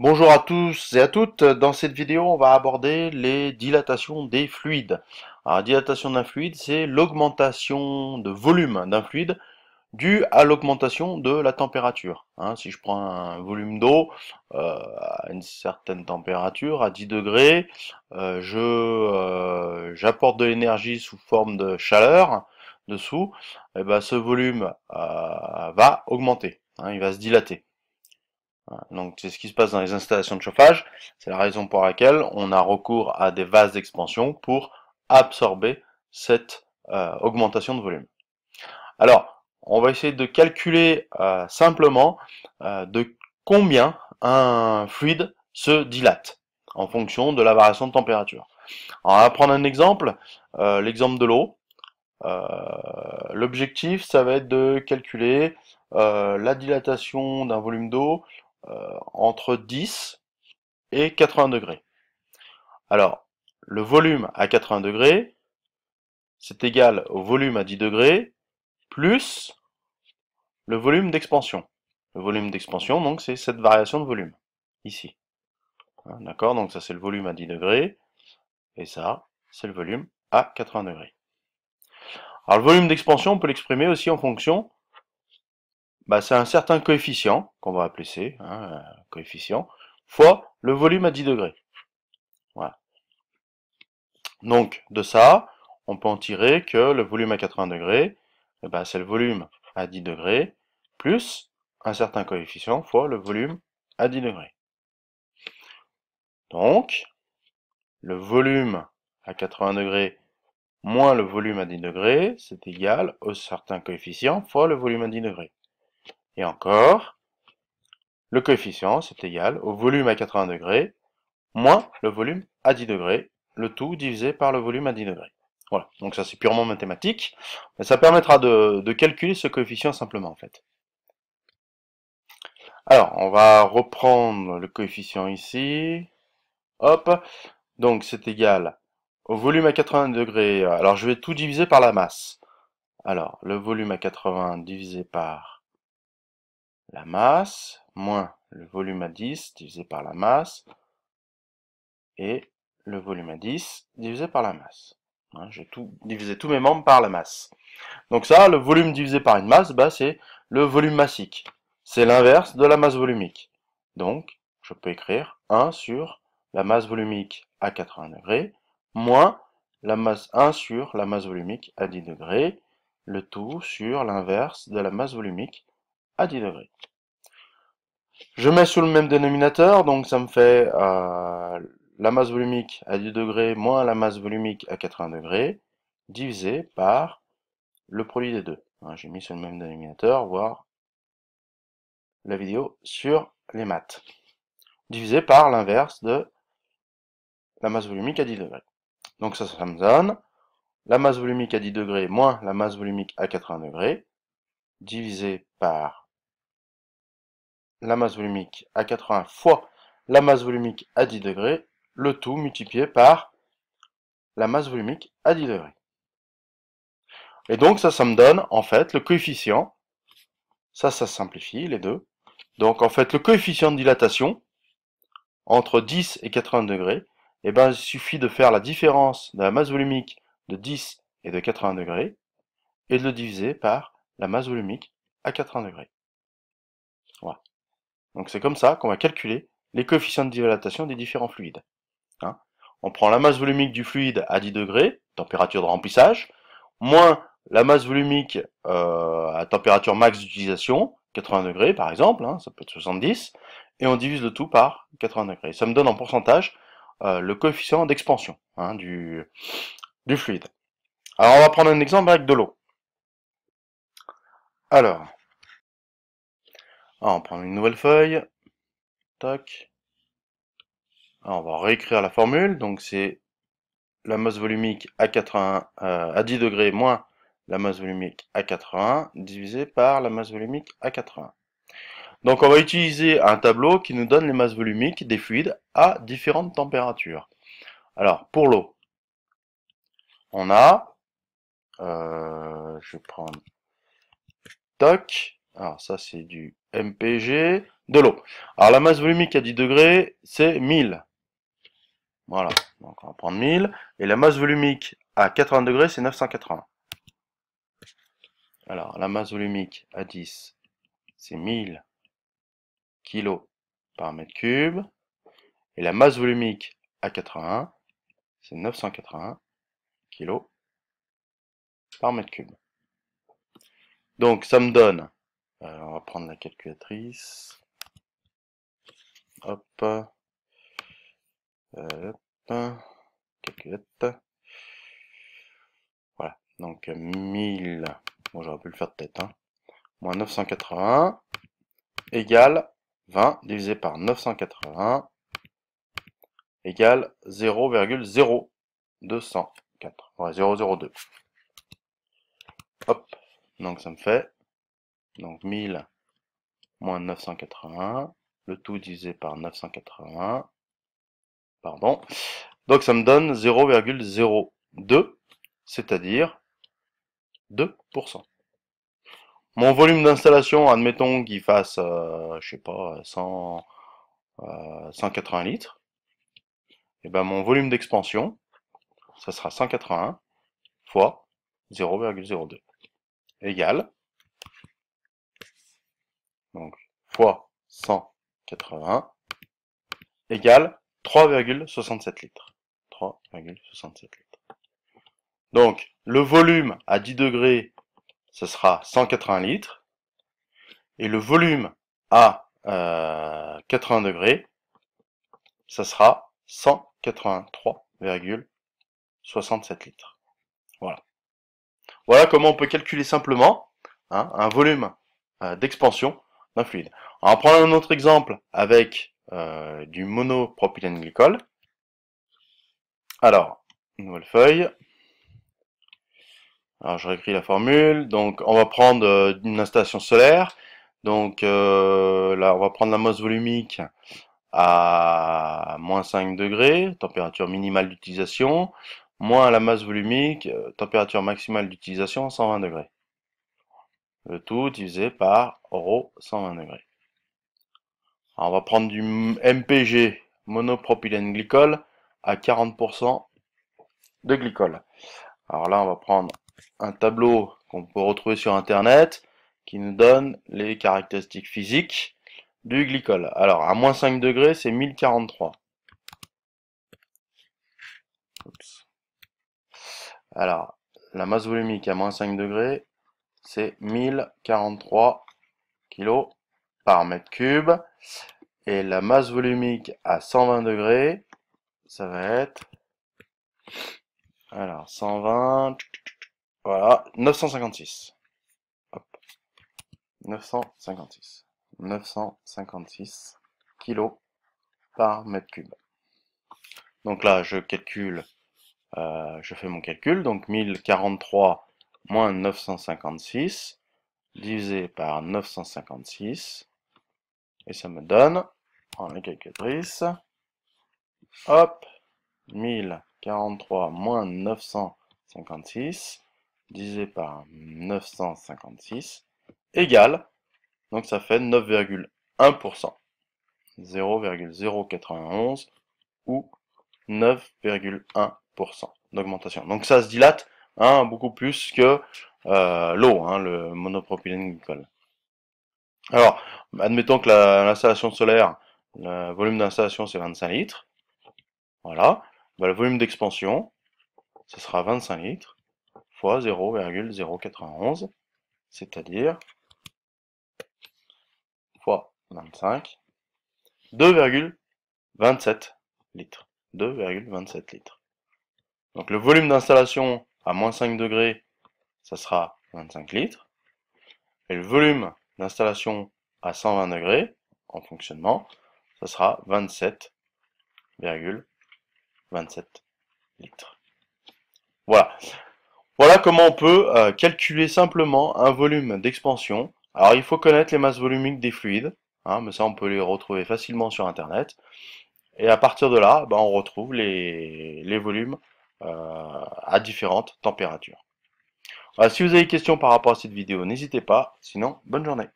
Bonjour à tous et à toutes. Dans cette vidéo, on va aborder les dilatations des fluides. Alors, la dilatation d'un fluide, c'est l'augmentation de volume d'un fluide due à l'augmentation de la température. Hein. si je prends un volume d'eau euh, à une certaine température, à 10 degrés, euh, je euh, j'apporte de l'énergie sous forme de chaleur dessous, et eh ben ce volume va augmenter, hein. il va se dilater. Donc c'est ce qui se passe dans les installations de chauffage. C'est la raison pour laquelle on a recours à des vases d'expansion pour absorber cette euh, augmentation de volume. Alors, on va essayer de calculer euh, simplement euh, de combien un fluide se dilate en fonction de la variation de température. Alors, on va prendre un exemple, l'exemple de l'eau. L'objectif, ça va être de calculer la dilatation d'un volume d'eau euh, entre 10 et 80 degrés. Alors, le volume à 80 degrés, c'est égal au volume à 10 degrés plus le volume d'expansion. Le volume d'expansion, donc, c'est cette variation de volume, ici. Hein, d'accord Donc ça, c'est le volume à 10 degrés, et ça, c'est le volume à 80 degrés. Alors, le volume d'expansion, on peut l'exprimer aussi en fonction bah, c'est un certain coefficient, qu'on va appeler C, hein, euh, coefficient, fois le volume à 10 degrés. Voilà. Donc, de ça, on peut en tirer que le volume à 80 degrés, eh ben, c'est le volume à 10 degrés, plus un certain coefficient fois le volume à 10 degrés. Donc, le volume à 80 degrés moins le volume à 10 degrés, c'est égal au certain coefficient fois le volume à 10 degrés. Et encore, le coefficient, c'est égal au volume à 80 degrés moins le volume à 10 degrés, le tout divisé par le volume à 10 degrés. Voilà, donc ça c'est purement mathématique, mais ça permettra de, calculer ce coefficient simplement en fait. Alors, on va reprendre le coefficient ici. Hop, donc c'est égal au volume à 80 degrés. Alors je vais tout diviser par la masse. Alors, le volume à 80 divisé par la masse moins le volume à 10 divisé par la masse et le volume à 10 divisé par la masse. Hein. J'ai divisé tous mes membres par la masse. Donc ça, le volume divisé par une masse, bah, c'est le volume massique. C'est l'inverse de la masse volumique. Donc, je peux écrire 1 sur la masse volumique à 80 degrés, moins la masse 1 sur la masse volumique à 10 degrés, le tout sur l'inverse de la masse volumique à 10 degrés. Je mets sous le même dénominateur, donc ça me fait euh, la masse volumique à 10 degrés moins la masse volumique à 80 degrés, divisé par le produit des deux. Hein, j'ai mis sur le même dénominateur, voir la vidéo sur les maths, divisé par l'inverse de la masse volumique à 10 degrés. Donc ça, ça me donne la masse volumique à 10 degrés moins la masse volumique à 80 degrés, divisé par la masse volumique à 80 fois la masse volumique à 10 degrés, le tout multiplié par la masse volumique à 10 degrés. Et donc ça, ça me donne en fait le coefficient, ça, ça simplifie les deux, donc en fait le coefficient de dilatation entre 10 et 80 degrés, eh ben, il suffit de faire la différence de la masse volumique de 10 et de 80 degrés et de le diviser par la masse volumique à 80 degrés. Voilà. Donc c'est comme ça qu'on va calculer les coefficients de dilatation des différents fluides. Hein. on prend la masse volumique du fluide à 10 degrés, température de remplissage, moins la masse volumique euh, à température max d'utilisation, 80 degrés par exemple, hein, ça peut être 70, et on divise le tout par 80 degrés. Ça me donne en pourcentage euh, le coefficient d'expansion hein, du, du fluide. Alors on va prendre un exemple avec de l'eau. Alors, alors, ah, on prend une nouvelle feuille. Tac. Ah, on va réécrire la formule. Donc, c'est la masse volumique à, 80, euh, à 10 degrés moins la masse volumique à 80 divisé par la masse volumique à 80. Donc, on va utiliser un tableau qui nous donne les masses volumiques des fluides à différentes températures. Alors, pour l'eau, on a... Euh, je vais prendre... Toc. Alors, ça, c'est du mpg de l'eau. Alors la masse volumique à 10 degrés, c'est 1000. Voilà, donc on va prendre 1000. Et la masse volumique à 80 degrés, c'est 980. Alors la masse volumique à 10, c'est 1000 kg par mètre cube. Et la masse volumique à 80, c'est 980 kg par mètre cube. Donc ça me donne alors, on va prendre la calculatrice. Hop. Euh, hop. Calculette. Voilà. Donc, 1000. Bon, j'aurais pu le faire de tête. Hein. Moins 980 égale 20 divisé par 980 égale 0,0204. Ouais, 002. Hop. Donc, ça me fait donc 1000 moins 981, le tout divisé par 981, pardon. Donc ça me donne 0,02, c'est-à-dire 2%. Mon volume d'installation, admettons qu'il fasse, euh, je sais pas, 180 euh, litres. Et eh ben mon volume d'expansion, ça sera 181 fois 0,02 égale donc fois 180 égale 3,67 litres. 3,67 litres. Donc, le volume à 10 degrés, ce sera 180 litres. Et le volume à 80 euh, degrés, ce sera 183,67 litres. Voilà. Voilà comment on peut calculer simplement hein, un volume euh, d'expansion fluide. On va prendre un autre exemple avec euh, du monopropylène-glycol. Alors, nouvelle feuille. Alors, je réécris la formule. Donc, on va prendre euh, une installation solaire. Donc, euh, là, on va prendre la masse volumique à moins 5 degrés, température minimale d'utilisation, moins la masse volumique, température maximale d'utilisation 120 degrés. Le tout divisé par 120 degrés. on va prendre du MPG monopropylène glycol à 40% de glycol. Alors là, on va prendre un tableau qu'on peut retrouver sur Internet qui nous donne les caractéristiques physiques du glycol. Alors, à moins 5 degrés, c'est 1043. Alors, la masse volumique à moins 5 degrés, c'est 1043 par mètre cube. Et la masse volumique à 120 degrés, ça va être... Alors, 120... Voilà, 956. 956. 956 kg par mètre cube. Donc là, je calcule, euh, je fais mon calcul, donc 1043 moins 956, divisé par 956, et ça me donne, en la calculatrice, hop, 1043 moins 956, divisé par 956, égale, donc ça fait 9,1%, 0,091 ou 9,1% d'augmentation. Donc ça se dilate hein, beaucoup plus que euh, l'eau, hein, le monopropylène glycol. Alors, admettons que l'installation solaire, le volume d'installation c'est 25 litres. Voilà. Bah, le volume d'expansion, ce sera 25 litres fois 0,091, c'est-à-dire fois 25, 2,27 litres. 2,27 litres. Donc le volume d'installation à moins 5 degrés ça sera 25 litres. Et le volume d'installation à 120 degrés en fonctionnement, ça sera 27,27 litres. Voilà. Voilà comment on peut euh, calculer simplement un volume d'expansion. Alors il faut connaître les masses volumiques des fluides, hein, mais ça on peut les retrouver facilement sur Internet. Et à partir de là, ben, on retrouve les, volumes euh, à différentes températures. Ah, si vous avez des questions par rapport à cette vidéo, n'hésitez pas. Sinon, bonne journée.